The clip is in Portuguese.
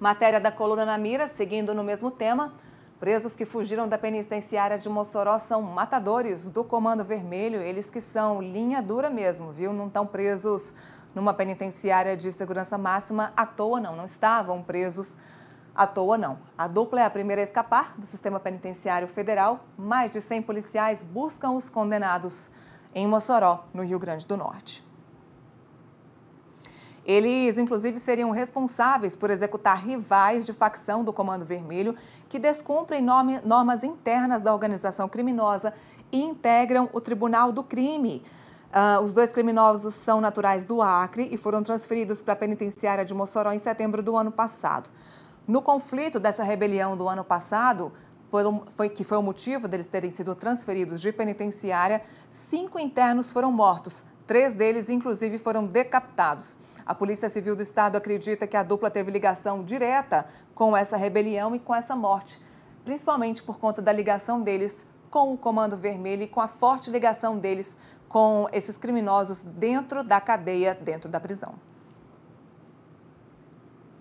Matéria da coluna na mira, seguindo no mesmo tema. Presos que fugiram da penitenciária de Mossoró são matadores do Comando Vermelho. Eles que são linha dura mesmo, viu? Não estão presos numa penitenciária de segurança máxima à toa, não. Não estavam presos à toa, não. A dupla é a primeira a escapar do sistema penitenciário federal. Mais de 100 policiais buscam os condenados em Mossoró, no Rio Grande do Norte. Eles, inclusive, seriam responsáveis por executar rivais de facção do Comando Vermelho que descumprem normas internas da organização criminosa e integram o Tribunal do Crime. Uh, os dois criminosos são naturais do Acre e foram transferidos para a penitenciária de Mossoró em setembro do ano passado. No conflito dessa rebelião do ano passado, foi, que foi o motivo deles terem sido transferidos de penitenciária, cinco internos foram mortos, Três deles, inclusive, foram decapitados. A Polícia Civil do Estado acredita que a dupla teve ligação direta com essa rebelião e com essa morte, principalmente por conta da ligação deles com o Comando Vermelho e com a forte ligação deles com esses criminosos dentro da cadeia, dentro da prisão.